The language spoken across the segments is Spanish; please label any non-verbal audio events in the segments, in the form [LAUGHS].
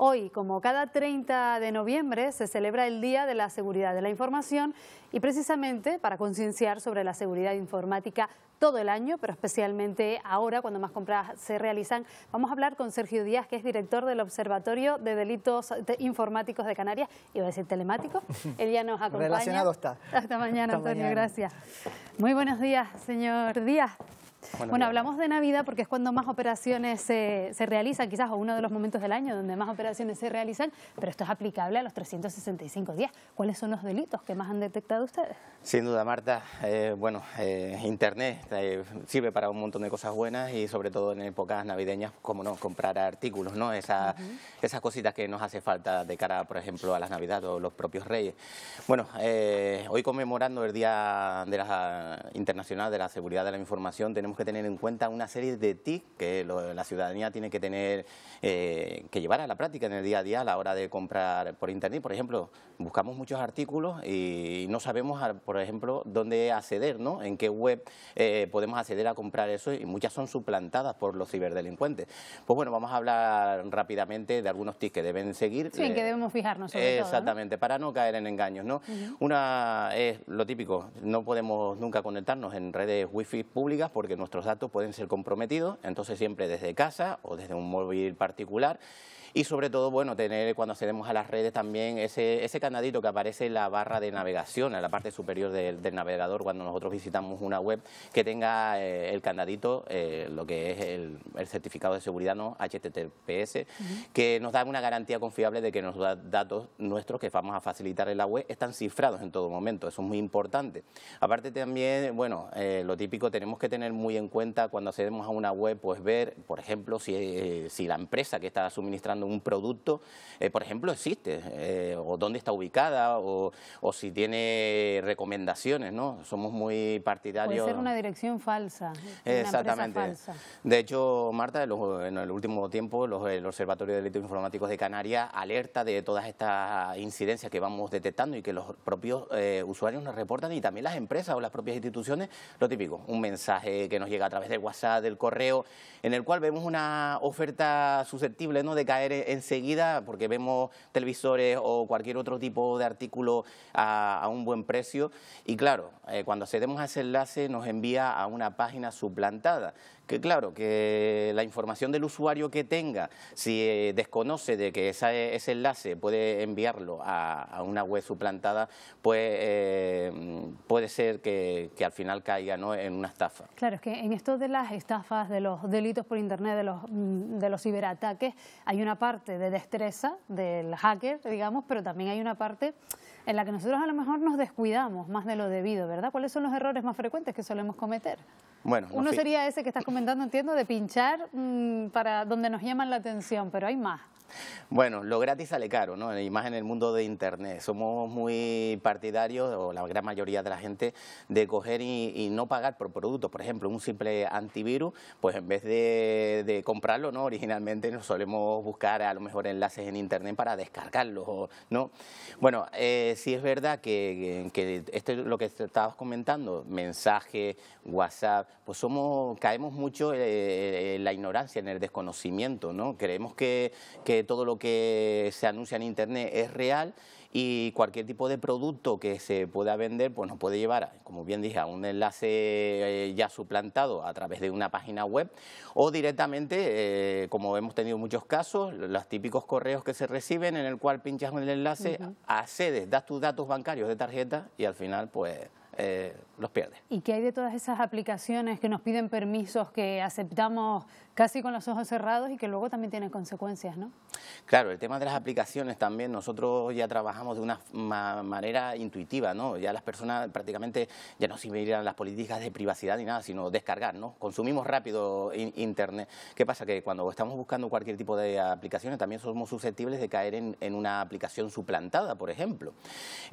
Hoy, como cada 30 de noviembre, se celebra el Día de la Seguridad de la Información y precisamente para concienciar sobre la seguridad informática todo el año, pero especialmente ahora cuando más compras se realizan, vamos a hablar con Sergio Díaz, que es director del Observatorio de Delitos Informáticos de Canarias, iba a decir telemático, [LAUGHS] él ya nos acompaña. Relacionado está. Hasta mañana, Antonio, gracias. Muy buenos días, señor Díaz. Bueno, hablamos de Navidad porque es cuando más operaciones se, eh, se, realizan, quizás, o uno de los momentos del año donde más operaciones se realizan, pero esto es aplicable a los 365 días. ¿Cuáles son los delitos que más han detectado ustedes? Sin duda, Marta, eh, bueno, eh, Internet sirve para un montón de cosas buenas y sobre todo en épocas navideñas, como no, comprar artículos, ¿no? Esas cositas que nos hace falta de cara, por ejemplo, a las Navidades o los propios Reyes. Bueno, hoy conmemorando el Día de la Internacional de la Seguridad de la Información, tenemos que tener en cuenta una serie de TIC que la ciudadanía tiene que tener, eh, que llevar a la práctica en el día a día a la hora de comprar por Internet. Por ejemplo, buscamos muchos artículos y no sabemos, por ejemplo, dónde acceder, ¿no? En qué web eh, podemos acceder a comprar eso y muchas son suplantadas por los ciberdelincuentes. Pues bueno, vamos a hablar rápidamente de algunos TIC que deben seguir. Sí, que eh, debemos fijarnos Exactamente, para no caer en engaños, ¿no? Una es lo típico, no podemos nunca conectarnos en redes wifi públicas porque nuestros datos pueden ser comprometidos, entonces siempre desde casa o desde un móvil particular y sobre todo, bueno, tener cuando accedemos a las redes también ese, ese candadito que aparece en la barra de navegación, en la parte superior del, navegador, cuando nosotros visitamos una web, que tenga eh, el candadito, eh, lo que es el, certificado de seguridad, no HTTPS, que nos da una garantía confiable de que los datos nuestros que vamos a facilitar en la web están cifrados en todo momento. Eso es muy importante. Aparte también, bueno, eh, lo típico tenemos que tener muy en cuenta cuando accedemos a una web, pues ver, por ejemplo, si la empresa que está suministrando un producto, eh, por ejemplo, existe, eh, o dónde está ubicada, o, o, si tiene recomendaciones, ¿no? Somos muy partidarios... Puede ser una dirección falsa, Exactamente. De hecho, Marta, en el último tiempo, el Observatorio de Delitos Informáticos de Canarias alerta de todas estas incidencias que vamos detectando y que los propios eh, usuarios nos reportan y también las empresas o las propias instituciones, lo típico, un mensaje que nos llega a través del WhatsApp, del correo, en el cual vemos una oferta susceptible ¿no? de caer enseguida porque vemos televisores o cualquier otro tipo de artículo a, un buen precio. Y claro, eh, cuando accedemos a ese enlace nos envía a una página suplantada que claro, que la información del usuario que tenga, si eh, desconoce de que e, ese enlace puede enviarlo a, una web suplantada, pues eh, puede ser que, al final caiga ¿no? en una estafa. Claro, es que en esto de las estafas, de los delitos por Internet, de los, mm, de los ciberataques, hay una parte de destreza del hacker, digamos, pero también hay una parte en la que nosotros a lo mejor nos descuidamos más de lo debido, ¿verdad? ¿Cuáles son los errores más frecuentes que solemos cometer? Bueno, Uno sería ese que estás comentando, entiendo, de pinchar mm, para donde nos llaman la atención, pero hay más. Bueno, lo gratis sale caro, ¿no? Y más en el mundo de Internet. Somos muy partidarios, o la gran mayoría de la gente, de coger y, no pagar por productos. Por ejemplo, un simple antivirus, pues en vez de, comprarlo, ¿no? Originalmente nos solemos buscar a lo mejor enlaces en Internet para descargarlos, ¿no? Bueno, eh, sí es verdad que, esto es lo que estabas comentando, mensaje, WhatsApp, pues somos, caemos mucho eh, en la ignorancia, en el desconocimiento, ¿no? Creemos que todo lo que se anuncia en Internet es real y cualquier tipo de producto que se pueda vender pues nos puede llevar, como bien dije, a un enlace eh, ya suplantado a través de una página web o directamente, eh, como hemos tenido muchos casos, los típicos correos que se reciben en el cual pinchas el enlace, accedes, das tus datos bancarios de tarjeta y al final pues... Eh, los pierde. ¿Y qué hay de todas esas aplicaciones que nos piden permisos que aceptamos casi con los ojos cerrados y que luego también tienen consecuencias, no? Claro, el tema de las aplicaciones también, nosotros ya trabajamos de una manera intuitiva, ¿no? Ya las personas prácticamente ya no se miran las políticas de privacidad ni nada, sino descargar, ¿no? Consumimos rápido Internet. ¿Qué pasa? Que cuando estamos buscando cualquier tipo de aplicaciones también somos susceptibles de caer en, una aplicación suplantada, por ejemplo.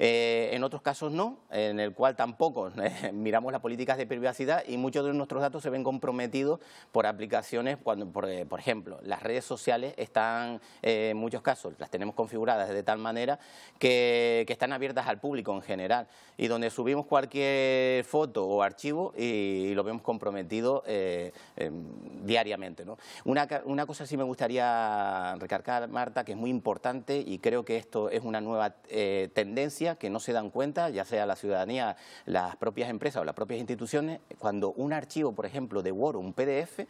Eh, en otros casos no, en el cual tampoco [LAUGHS] eh, [LAUGHS] miramos las políticas de privacidad y muchos de nuestros datos se ven comprometidos por aplicaciones, cuando, por, eh, ejemplo, las redes sociales están, eh, en muchos casos, las tenemos configuradas de tal manera que, están abiertas al público en general y donde subimos cualquier foto o archivo y, lo vemos comprometido eh, em, diariamente. Una, una cosa sí me gustaría recargar, Marta, que es muy importante y creo que esto es una nueva tendencia que no se dan cuenta, ya sea la ciudadanía, las propias empresas o las propias instituciones, cuando un archivo, por ejemplo, de Word o un PDF,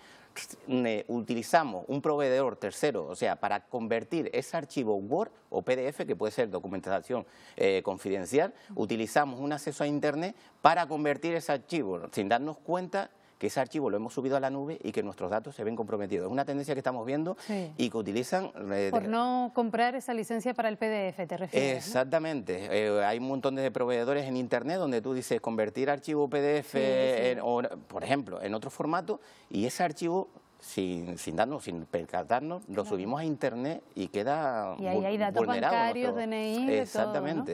utilizamos un proveedor tercero, o sea, para convertir ese archivo Word o PDF, que puede ser documentación eh, confidencial, utilizamos un acceso a Internet para convertir ese archivo, sin darnos cuenta que ese archivo lo hemos subido a la nube y que nuestros datos se ven comprometidos. Es una tendencia que estamos viendo y que utilizan... Por no comprar esa licencia para el PDF, ¿te refieres? Exactamente. Eh, hay un montón de proveedores en Internet donde tú dices convertir archivo PDF, por ejemplo, en otro formato y ese archivo sin, sin darnos, sin percatarnos, lo subimos a internet y queda y ahí hay datos bancarios, DNI, Exactamente. De todo,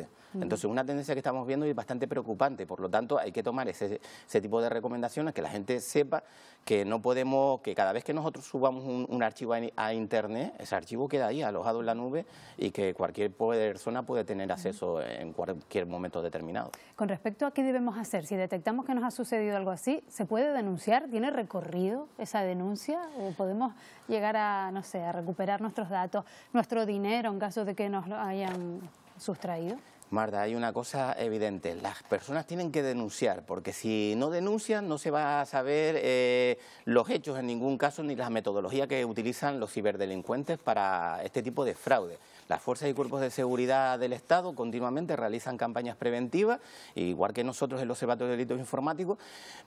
Exactamente. Entonces, una tendencia que estamos viendo y bastante preocupante, por lo tanto, hay que tomar ese, tipo de recomendaciones, que la gente sepa que no podemos, que cada vez que nosotros subamos un, archivo a, internet, ese archivo queda ahí, alojado en la nube, y que cualquier persona puede tener acceso en cualquier momento determinado. Con respecto a qué debemos hacer, si detectamos que nos ha sucedido algo así, ¿se puede denunciar? ¿Tiene recorrido esa denuncia? O podemos llegar a, no sé, recuperar nuestros datos, nuestro dinero en caso de que nos lo hayan sustraído. Marta, hay una cosa evidente, las personas tienen que denunciar, porque si no denuncian no se va a saber eh, los hechos en ningún caso ni la metodología que utilizan los ciberdelincuentes para este tipo de fraude. Las fuerzas y cuerpos de seguridad del Estado continuamente realizan campañas preventivas, igual que nosotros en los Observatorio de Delitos Informáticos,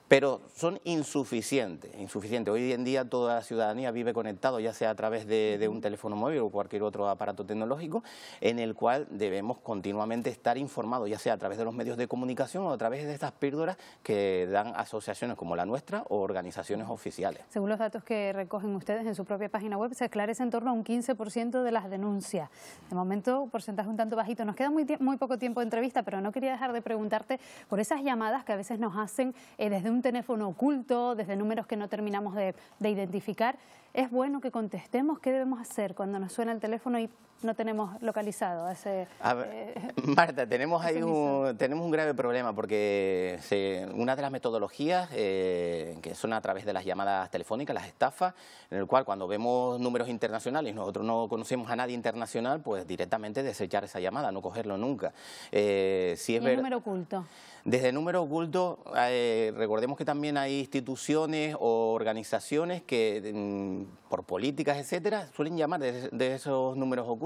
pero son insuficientes, insuficientes. Hoy en día toda la ciudadanía vive conectado, ya sea a través de, de un teléfono móvil o cualquier otro aparato tecnológico, en el cual debemos continuamente estar informados, ya sea a través de los medios de comunicación o a través de estas píldoras que dan asociaciones como la nuestra o organizaciones oficiales. Según los datos que recogen ustedes en su propia página web, se aclarece en torno a un 15% de las denuncias. De momento, un porcentaje un tanto bajito. Nos queda muy, poco tiempo de entrevista, pero no quería dejar de preguntarte por esas llamadas que a veces nos hacen eh, desde un teléfono oculto, desde números que no terminamos de, de identificar. ¿Es bueno que contestemos? ¿Qué debemos hacer cuando nos suena el teléfono y no tenemos localizado ese... Eh, Marta, tenemos ahí un, tenemos un grave problema porque una de las metodologías eh, que son a través de las llamadas telefónicas, las estafas, en el cual cuando vemos números internacionales nosotros no conocemos a nadie internacional, pues directamente desechar esa llamada, no cogerlo nunca. Eh, es número oculto? Desde número oculto, eh, recordemos que también hay instituciones o organizaciones que mm, por políticas, etcétera, suelen llamar de, de esos números ocultos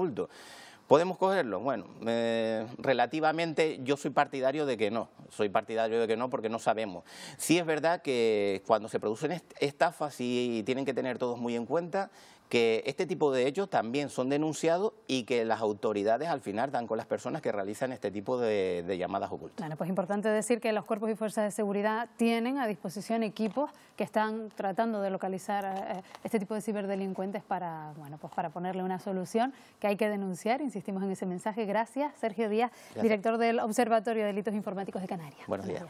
¿Podemos cogerlo? Bueno, eh, relativamente yo soy partidario de que no, soy partidario de que no porque no sabemos. Sí es verdad que cuando se producen estafas y tienen que tener todos muy en cuenta que este tipo de hechos también son denunciados y que las autoridades al final dan con las personas que realizan este tipo de, llamadas ocultas. Bueno, pues importante decir que los cuerpos y fuerzas de seguridad tienen a disposición equipos que están tratando de localizar eh, este tipo de ciberdelincuentes para, bueno, pues para ponerle una solución que hay que denunciar, insistimos en ese mensaje. Gracias, Sergio Díaz, director del Observatorio de Delitos Informáticos de Canarias. Buenos días.